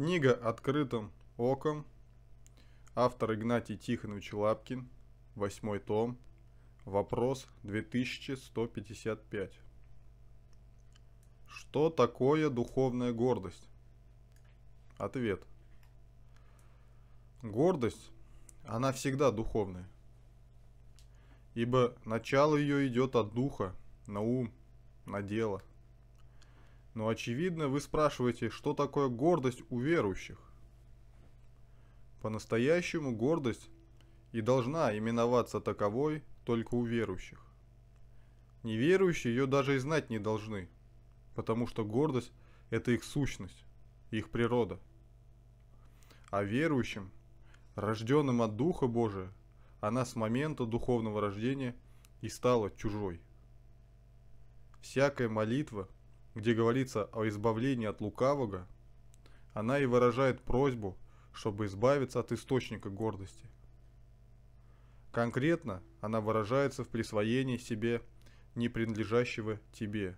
Книга «Открытым оком». Автор Игнатий Тихонович Лапкин. Восьмой том. Вопрос 2155. Что такое духовная гордость? Ответ. Гордость, она всегда духовная. Ибо начало ее идет от духа, на ум, на дело – но очевидно, вы спрашиваете, что такое гордость у верующих? По-настоящему гордость и должна именоваться таковой только у верующих. Неверующие ее даже и знать не должны, потому что гордость – это их сущность, их природа. А верующим, рожденным от Духа Божия, она с момента духовного рождения и стала чужой. Всякая молитва – где говорится о избавлении от лукавого, она и выражает просьбу, чтобы избавиться от источника гордости. Конкретно она выражается в присвоении себе не принадлежащего тебе.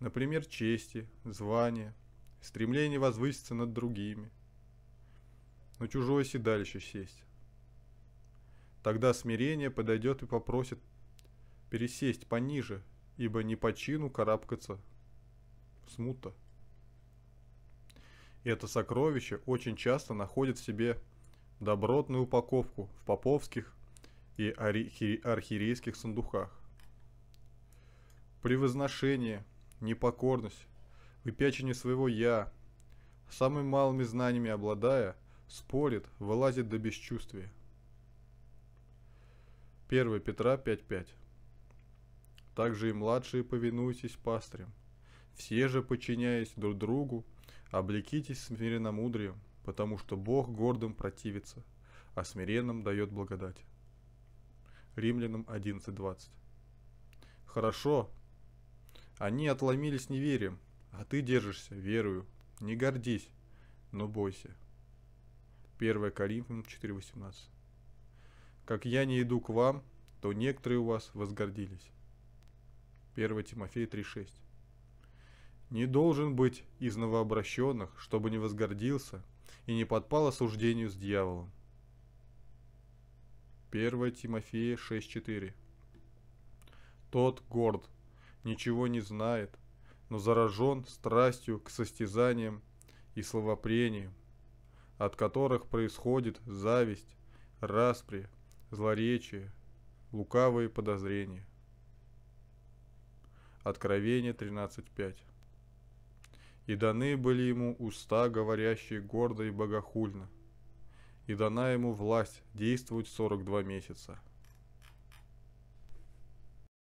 Например, чести, звания, стремление возвыситься над другими, на чужое седалище сесть. Тогда смирение подойдет и попросит пересесть пониже ибо не по чину карабкаться смута. Это сокровище очень часто находит в себе добротную упаковку в поповских и архиерейских сундуках. Превозношение, непокорность, выпячивание своего «я», самыми малыми знаниями обладая, спорит, вылазит до бесчувствия. 1 Петра 5.5 также и младшие повинуйтесь пастырям. Все же, подчиняясь друг другу, облекитесь смиренно смиренномудрием, потому что Бог гордым противится, а смиренным дает благодать. Римлянам 11.20 Хорошо, они отломились неверием, а ты держишься верою. Не гордись, но бойся. 1 Коринфянам 4.18 Как я не иду к вам, то некоторые у вас возгордились. 1 Тимофея 3.6. «Не должен быть из новообращенных, чтобы не возгордился и не подпал осуждению с дьяволом». 1 Тимофея 6.4. «Тот горд, ничего не знает, но заражен страстью к состязаниям и словопрениям, от которых происходит зависть, распри, злоречие, лукавые подозрения. Откровение 13.5. «И даны были ему уста, говорящие гордо и богохульно, и дана ему власть действовать 42 месяца».